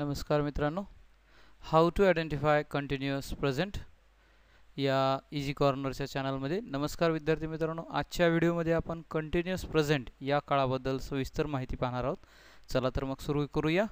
नमस्कार मित्रांनो how to identify continuous present या इजी कॉर्नरच्या चॅनलमध्ये नमस्कार विद्यार्थी मित्रांनो आजच्या व्हिडिओमध्ये आपण कंटिन्युअस प्रेझेंट या काळाबद्दल सविस्तर माहिती पाहणार आहोत चला तर मग सुरू करूया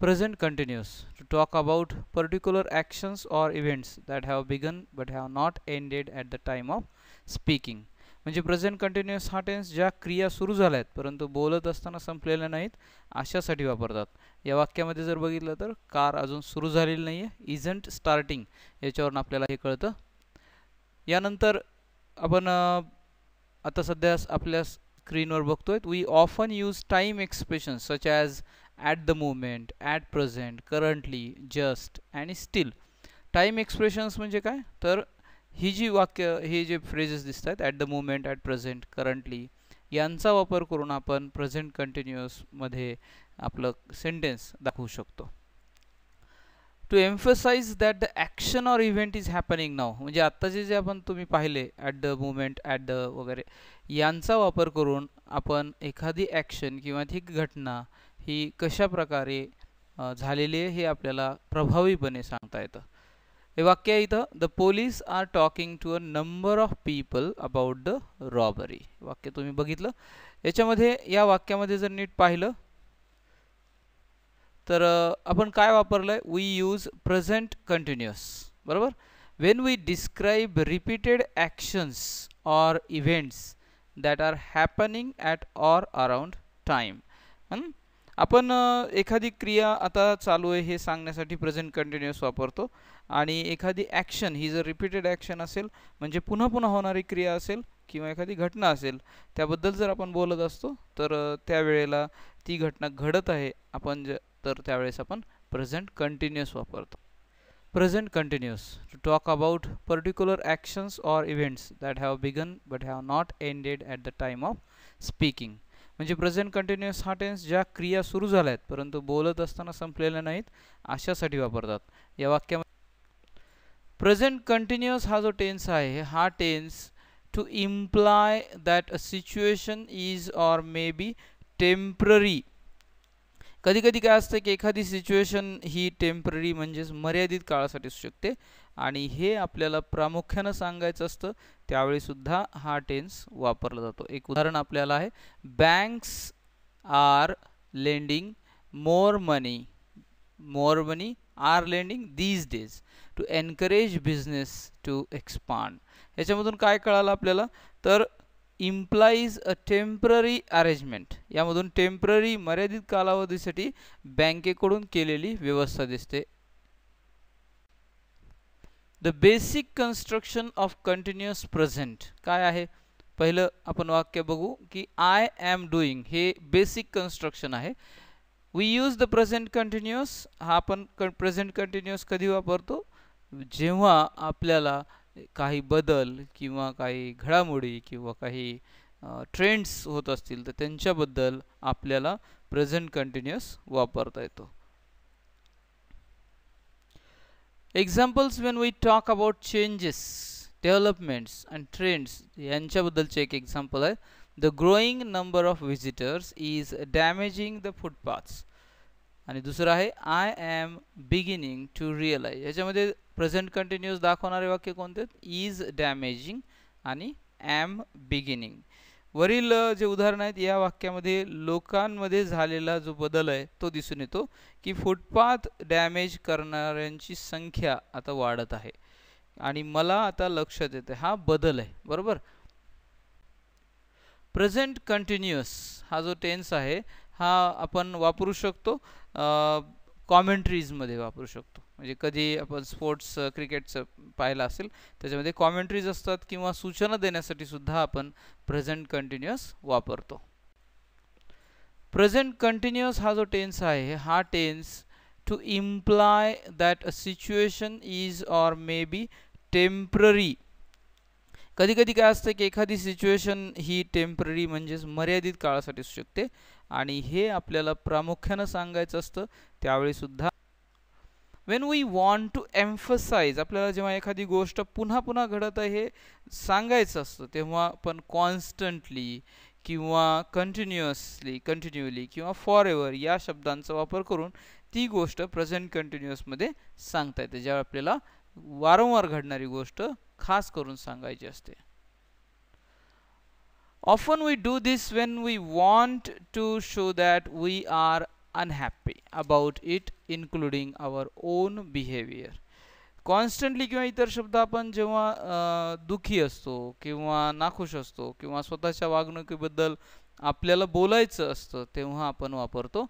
present continuous to talk about particular actions or events that have begun but have not ended at the time of speaking म्हणजे प्रेझेंट कंटिन्युअस हा टेन्स ज्या क्रिया सुरू झाल्या आहेत परंतु बोलत असताना संपलेल्या नाहीत अशासाठी वापरतात या वाक्यामध्ये जर बघितलं तर कार अजून सुरू झालेली नाही आहे इजंट स्टार्टिंग याच्यावरून आपल्याला हे कळतं यानंतर आपण आता सध्या आपल्या स्क्रीनवर बघतोय we often use time expressions such as at the moment at present currently just and still time expressions म्हणजे काय तर ही जी वाक्य हे जे फ्रेजेस दिसत आहेत at the moment at present currently यांचा वापर करून आपण प्रेझेंट कंटिन्युअसमध्ये आपलं सेंटेन्स दाखवू शकतो to emphasise that the action or event is happening now म्हणजे आत्ताचे जे आपण तुम्ही पाहिले at the moment at the वगैरे यांचा वापर करून आपण एखादी ॲक्शन किंवा ती घटना ही कशा प्रकारे झालेली आहे हे आपल्याला प्रभावीपणे सांगता येतं हे वाक्य आहे इथं the police are talking to a number of people about the robbery वाक्य तुम्ही बघितलं याच्यामध्ये या वाक्यामध्ये जर नीट पाहिलं तर आपण काय वापरलं आहे वी यूज प्रेझेंट कंटिन्युअस बरोबर when we describe repeated actions or events that are happening at or around time आपण एखादी क्रिया आता चालू आहे हे सांगण्यासाठी प्रेझेंट कंटिन्युअस वापरतो आणि एखादी ॲक्शन ही जर रिपीटेड ॲक्शन असेल म्हणजे पुन्हा पुन्हा होणारी क्रिया असेल किंवा एखादी घटना असेल त्याबद्दल जर आपण बोलत असतो तर त्यावेळेला ती घटना घडत आहे आपण ज तर त्यावेळेस आपण प्रेझेंट कंटिन्युअस वापरतो present continuous to talk about particular actions or events that have begun but have not ended at the time of speaking म्हणजे प्रेझेंट कंटिन्युअस हा टेन्स ज्या क्रिया सुरू झाल्या आहेत परंतु बोलत असताना संपलेल्या नाहीत अशासाठी वापरतात या वाक्यामध्ये प्रेझेंट कंटिन्युअस हा जो टेन्स आहे हा tense to imply that a situation is or may be temporary कधी कधी काय असतं की एखादी सिच्युएशन ही टेम्पररी म्हणजेच मर्यादित काळासाठी असू शकते आणि हे आपल्याला प्रामुख्यानं सांगायचं असतं त्यावेळीसुद्धा हा टेन्स वापरला जातो एक उदाहरण आपल्याला आहे banks are lending more money more money are lending these days to encourage business to expand याच्यामधून काय कळालं आपल्याला तर इम्प्लाईज अ टेम्पररी अरेंजमेंट यामधून टेम्पररी मर्यादित कालावधीसाठी बँकेकडून केलेली व्यवस्था दिसते the basic construction of continuous present काय आहे पहिलं आपण वाक्य बघू की आय एम डुईंग हे बेसिक कन्स्ट्रक्शन आहे we use the present continuous हा आपण प्रेझेंट कंटिन्युअस कधी वापरतो जेव्हा आपल्याला काही बदल किंवा काही घडामोडी किंवा काही ट्रेंड्स होत असतील तर त्यांच्याबद्दल आपल्याला प्रेझेंट कंटिन्युअस वापरता येतो examples when we talk about changes developments and trends यांच्याबद्दलचे एक एक्झाम्पल आहे the growing number of visitors is damaging the footpaths आणि दुसरं आहे I am beginning to realise याच्यामध्ये प्रेझेंट कंटिन्युअस दाखवणारे वाक्य कोणते इज डॅमेजिंग आणि ॲम बिगिनिंग वरील जे उदाहरण आहेत या वाक्यामध्ये लोकांमध्ये झालेला जो बदल आहे तो दिसून येतो की फुटपाथ डॅमेज करणाऱ्यांची संख्या आता वाढत आहे आणि मला आता लक्षात येते हा बदल आहे बरोबर प्रेझेंट कंटिन्युअस हा जो टेन्स आहे हा आपण वापरू शकतो कॉमेंट्रीजमध्ये वापरू शकतो म्हणजे कधी आपण स्पोर्ट्स क्रिकेटचं पाहिलं असेल त्याच्यामध्ये कॉमेंट्रीज असतात किंवा सूचना देण्यासाठी सुद्धा आपण प्रेझेंट कंटिन्युअस वापरतो प्रेझेंट कंटिन्युअस हा जो टेन्स आहे हा tense to imply that a situation is or may be temporary कधी कधी काय असतं की एखादी सिच्युएशन ही टेम्पररी म्हणजेच मर्यादित काळासाठी असू शकते आणि हे आपल्याला प्रामुख्यानं सांगायचं असतं सुद्धा when we want to emphasise आपल्याला जेव्हा एखादी गोष्ट पुन्हा पुन्हा घडत आहे हे सांगायचं असतं तेव्हा पण कॉन्स्टंटली किंवा कंटिन्युअसली कंटिन्युअली किंवा फॉर एव्हर या शब्दांचा वापर करून ती गोष्ट प्रेझेंट कंटिन्युअसमध्ये सांगता येते ज्यावेळी आपल्याला वारंवार घडणारी गोष्ट खास करून सांगायची असते often we do this when we want to show that we are unhappy about it including our own behaviour constantly किंवा इतर शब्द आपण जेव्हा दुखी असतो किंवा नाखुश असतो किंवा स्वतःच्या वागणुकीबद्दल आपल्याला बोलायचं असतं तेव्हा आपण वापरतो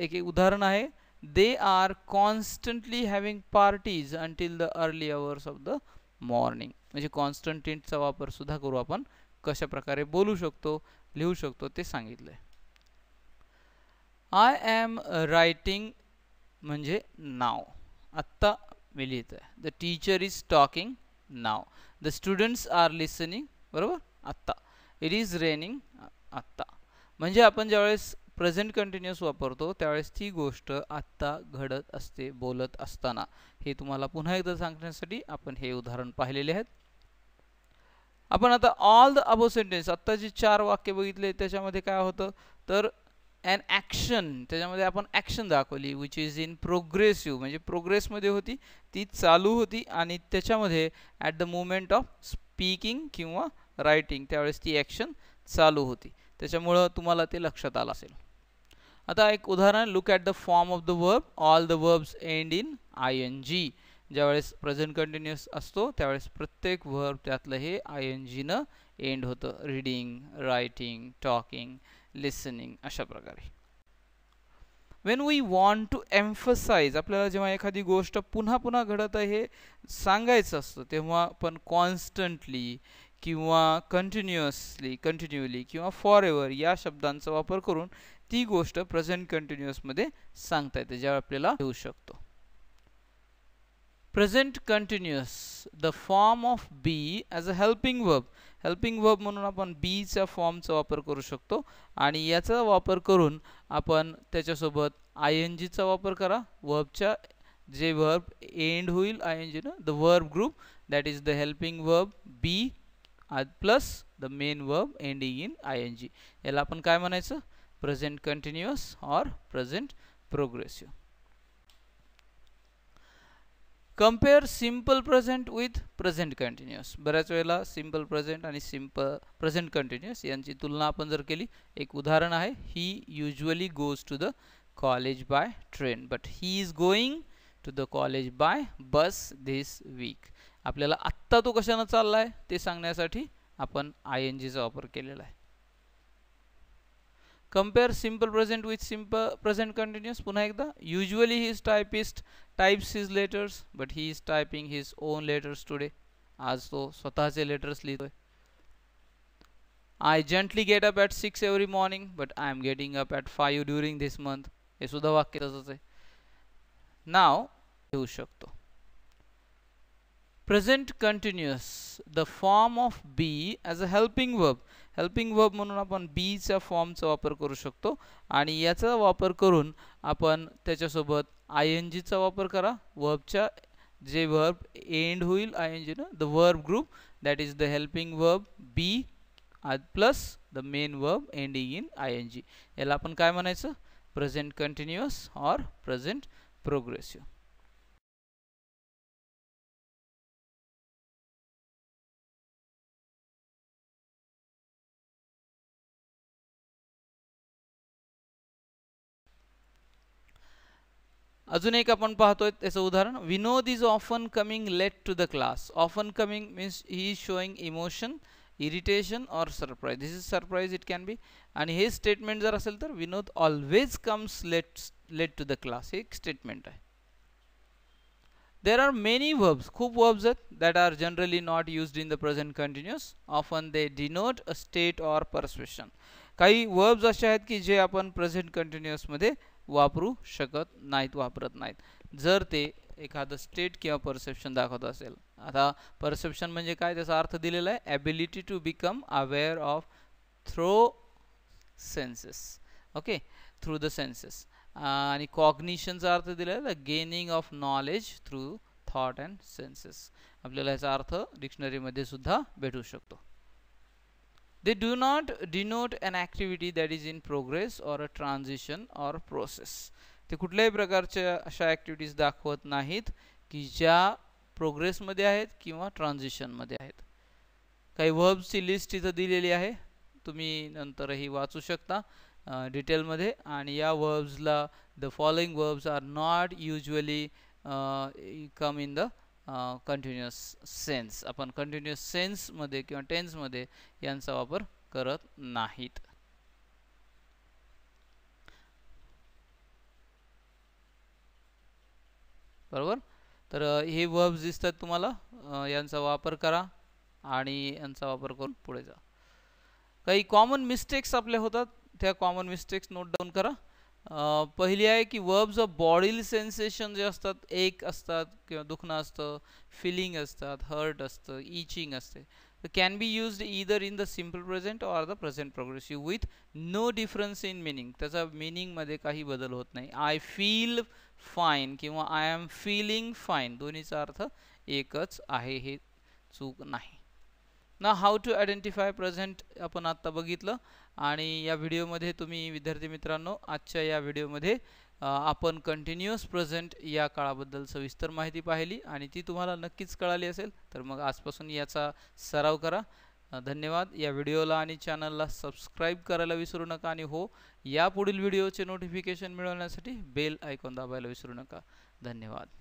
एक एक उदाहरण आहे they are constantly having parties until the early hours of the morning म्हणजे चा वापर सुद्धा करू आपण कशा प्रकारे बोलू शकतो लिहू शकतो ते सांगितलं आय एम रायटिंग म्हणजे नाव आत्ता मी लिहित आहे the teacher is talking now the students are listening बरोबर आत्ता इट इज रेनिंग आत्ता म्हणजे आपण ज्यावेळेस प्रेझेंट कंटिन्युअस वापरतो त्यावेळेस ती गोष्ट आत्ता घडत असते बोलत असताना हे तुम्हाला पुन्हा एकदा सांगण्यासाठी आपण हे उदाहरण पाहिलेले आहेत आपण आता ऑल द अबो सेंटेन्स आत्ता जे चार वाक्य बघितले त्याच्यामध्ये काय होतं तर अँड ॲक्शन त्याच्यामध्ये आपण ॲक्शन दाखवली विच इज इन प्रोग्रेसिव्ह म्हणजे प्रोग्रेसमध्ये होती ती चालू होती आणि त्याच्यामध्ये at the moment of speaking किंवा रायटिंग त्यावेळेस ती ॲक्शन चालू होती त्याच्यामुळं तुम्हाला ते लक्षात आलं असेल आता एक उदाहरण look at the form of the verb all the verbs end in I N G ज्यावेळेस प्रेझेंट कंटिन्युअस असतो त्यावेळेस प्रत्येक वर्ब त्यातलं हे आय एन जीनं एंड होतं रीडिंग रायटिंग टॉकिंग लिसनिंग अशा प्रकारे when we want to emphasise आपल्याला जेव्हा एखादी गोष्ट पुन्हा पुन्हा घडत आहे सांगायचं असतं तेव्हा आपण कॉन्स्टंटली किंवा कंटिन्युअसली कंटिन्युअली किंवा फॉर एव्हर या शब्दांचा वापर करून ती गोष्ट प्रेझेंट कंटिन्युअसमध्ये सांगता येते ज्यावर आपल्याला येऊ शकतो present continuous the form of be as a helping verb helping verb म्हणून आपण बीच्या फॉर्मचा वापर करू शकतो आणि याचा वापर करून आपण त्याच्यासोबत आय एन जीचा वापर करा वर्बच्या जे वर्ब एंड होईल आय एन जीनं the verb group that is the helping verb be plus the main verb ending in I N G याला आपण काय म्हणायचं present continuous or present progressive. Compare simple present with present continuous बऱ्याच वेळेला simple present आणि simple present continuous यांची तुलना आपण जर केली एक उदाहरण आहे ही usually goes to the college by train but he is going to the college by bus this week आपल्याला आत्ता तो कशानं चालला आहे ते सांगण्यासाठी आपण आय एन जीचा वापर केलेला आहे compare simple present with simple present continuous puna ekda usually he is typist types his letters but he is typing his own letters today As to swatah letters letters likh i gently get up at 6 every morning but i am getting up at 5 during this month he sudha vakya tasa now hu shakto present continuous the form of be as a helping verb helping verb म्हणून आपण बीच्या फॉर्मचा वापर करू शकतो आणि याचा वापर करून आपण त्याच्यासोबत आय एन जीचा वापर करा वर्बच्या जे वर्ब एंड होईल आय एन न the verb group that is the helping verb be plus the main verb ending in I N G याला आपण काय म्हणायचं present continuous or present progressive अजून एक आपण पाहतोय त्याचं उदाहरण Vinod is often coming late to the class often coming means he is showing emotion irritation or surprise this is surprise it can be आणि हे स्टेटमेंट जर असेल तर Vinod always comes late late to the class हे एक statement आहे there are many verbs खूप verbs आहेत that are generally not use in the present continuous often they denote a state or perception काही वर्ब्स असे आहेत की जे आपण प्रेझेंट कंटिन्युअसमध्ये वापरू शकत नाहीत वापरत नाहीत जर ते एखादं स्टेट किंवा परसेप्शन दाखवत असेल आता परसेप्शन म्हणजे काय त्याचा अर्थ दिलेला आहे ability to become aware of through senses okay through the senses आणि कॉग्निशनचा अर्थ दिलेला gaining of knowledge through thought and senses आपल्याला याचा अर्थ डिक्शनरीमध्ये सुद्धा भेटू शकतो They do not denote an activity that is in progress or a transition or process. ते कुठल्याही प्रकारच्या अशा ॲक्टिव्हिटीज दाखवत नाहीत की ज्या प्रोग्रेसमध्ये आहेत किंवा ट्रान्झिशनमध्ये आहेत काही व्हर्ब्सची लिस्ट इथं दिलेली आहे तुम्ही नंतरही वाचू शकता डिटेलमध्ये आणि या वर्ब्सला the following verbs are not usually come in the continuous sense आपण कंटिन्युअस मध्ये किंवा टेन्समध्ये यांचा वापर करत नाहीत बरोबर तर हे वर्ब्स दिसतात तुम्हाला यांचा वापर करा आणि यांचा वापर करून पुढे जा काही कॉमन मिस्टेक्स आपल्या होतात त्या कॉमन मिस्टेक्स नोट डाऊन करा पहिली आहे की वर्ब्स ऑफ बॉडील सेन्सेशन जे असतात एक असतात किंवा दुखणं असतं फिलिंग असतात हर्ट असतं इचिंग असते can be used either in the simple present or the present progressive with no difference in meaning त्याचा मिनिंगमध्ये काही बदल होत नाही आय फील फाईन किंवा आय एम फीलिंग फाईन दोन्हीचा अर्थ एकच आहे हे चूक नाही ना हाऊ टू आयडेंटिफाय प्रेझेंट आपण आत्ता बघितलं आणि या व्हिडिओमध्ये तुम्ही विद्यार्थी मित्रांनो आजच्या या व्हिडिओमध्ये आपण कंटिन्युअस प्रेझेंट या काळाबद्दल सविस्तर माहिती पाहिली आणि ती तुम्हाला नक्कीच कळाली असेल तर मग आजपासून याचा सराव करा धन्यवाद या व्हिडिओला आणि चॅनलला सबस्क्राईब करायला विसरू नका आणि हो पुढील व्हिडिओचे नोटिफिकेशन मिळवण्यासाठी बेल आयकॉन दाबायला विसरू नका धन्यवाद